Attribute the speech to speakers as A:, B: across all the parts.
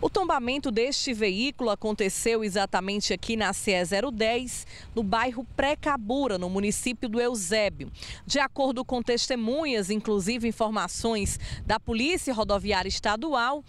A: O tombamento deste veículo aconteceu exatamente aqui na CE 010, no bairro Precabura, no município do Eusébio. De acordo com testemunhas, inclusive informações da Polícia Rodoviária Estadual,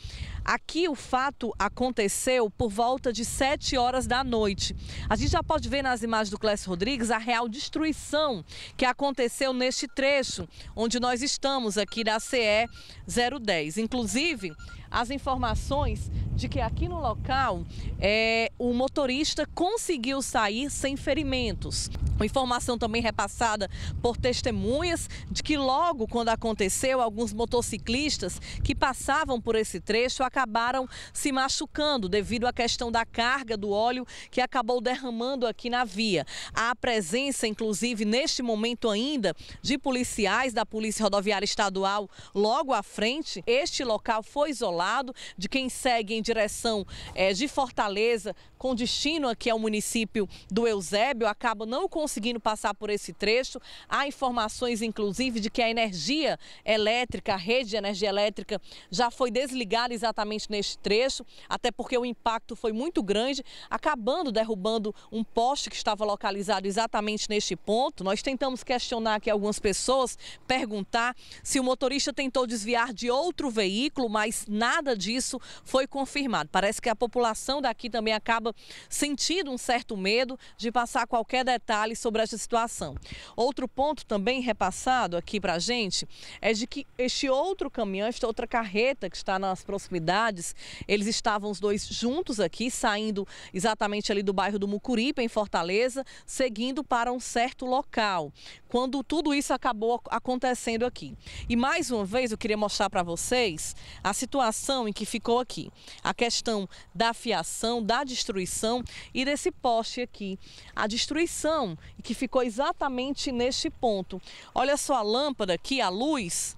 A: Aqui o fato aconteceu por volta de 7 horas da noite. A gente já pode ver nas imagens do Clécio Rodrigues a real destruição que aconteceu neste trecho onde nós estamos aqui da CE 010. Inclusive, as informações de que aqui no local é, o motorista conseguiu sair sem ferimentos. Uma informação também repassada por testemunhas de que logo quando aconteceu, alguns motociclistas que passavam por esse trecho acabaram se machucando devido à questão da carga do óleo que acabou derramando aqui na via. Há a presença, inclusive, neste momento ainda, de policiais da Polícia Rodoviária Estadual logo à frente. Este local foi isolado de quem segue em direção é, de Fortaleza, com destino aqui ao município do Eusébio, acaba não conseguindo conseguindo passar por esse trecho. Há informações, inclusive, de que a energia elétrica, a rede de energia elétrica, já foi desligada exatamente neste trecho, até porque o impacto foi muito grande, acabando derrubando um poste que estava localizado exatamente neste ponto. Nós tentamos questionar aqui algumas pessoas, perguntar se o motorista tentou desviar de outro veículo, mas nada disso foi confirmado. Parece que a população daqui também acaba sentindo um certo medo de passar qualquer detalhe sobre essa situação. Outro ponto também repassado aqui para a gente é de que este outro caminhão, esta outra carreta que está nas proximidades, eles estavam os dois juntos aqui, saindo exatamente ali do bairro do Mucuripe, em Fortaleza, seguindo para um certo local, quando tudo isso acabou acontecendo aqui. E mais uma vez eu queria mostrar para vocês a situação em que ficou aqui. A questão da fiação, da destruição e desse poste aqui. A destruição e que ficou exatamente neste ponto. Olha só a lâmpada aqui, a luz,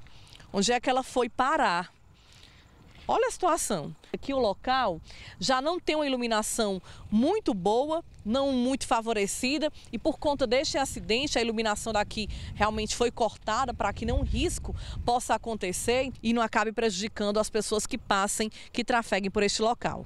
A: onde é que ela foi parar. Olha a situação. Aqui o local já não tem uma iluminação muito boa, não muito favorecida, e por conta deste acidente, a iluminação daqui realmente foi cortada para que nenhum risco possa acontecer e não acabe prejudicando as pessoas que passem, que trafeguem por este local.